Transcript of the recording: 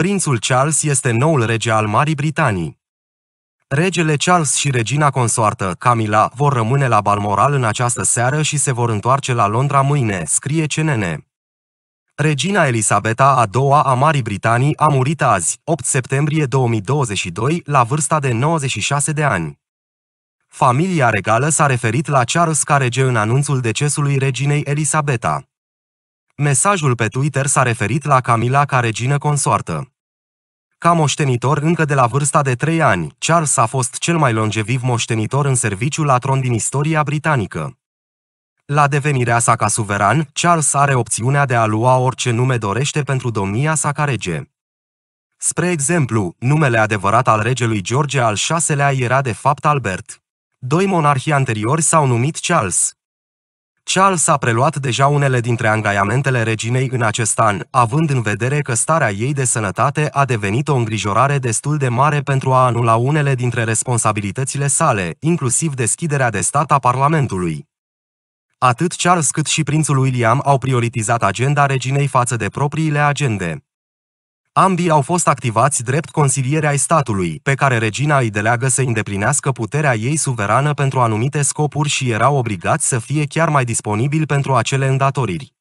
Prințul Charles este noul rege al Marii Britanii. Regele Charles și regina consoartă Camila vor rămâne la Balmoral în această seară și se vor întoarce la Londra mâine, scrie CNN. Regina Elisabeta a doua a Marii Britanii a murit azi, 8 septembrie 2022, la vârsta de 96 de ani. Familia regală s-a referit la Charles ca rege în anunțul decesului reginei Elisabeta. Mesajul pe Twitter s-a referit la Camila ca regină consoartă. Ca moștenitor încă de la vârsta de 3 ani, Charles a fost cel mai longeviv moștenitor în serviciu la tron din istoria britanică. La devenirea sa ca suveran, Charles are opțiunea de a lua orice nume dorește pentru domnia sa ca rege. Spre exemplu, numele adevărat al regelui George al VI-lea era de fapt Albert. Doi monarhii anteriori s-au numit Charles. Charles a preluat deja unele dintre angajamentele reginei în acest an, având în vedere că starea ei de sănătate a devenit o îngrijorare destul de mare pentru a anula unele dintre responsabilitățile sale, inclusiv deschiderea de stat a Parlamentului. Atât Charles cât și prințul William au prioritizat agenda reginei față de propriile agende. Ambii au fost activați drept consiliere ai statului, pe care regina îi deleagă să îndeplinească puterea ei suverană pentru anumite scopuri și erau obligați să fie chiar mai disponibili pentru acele îndatoriri.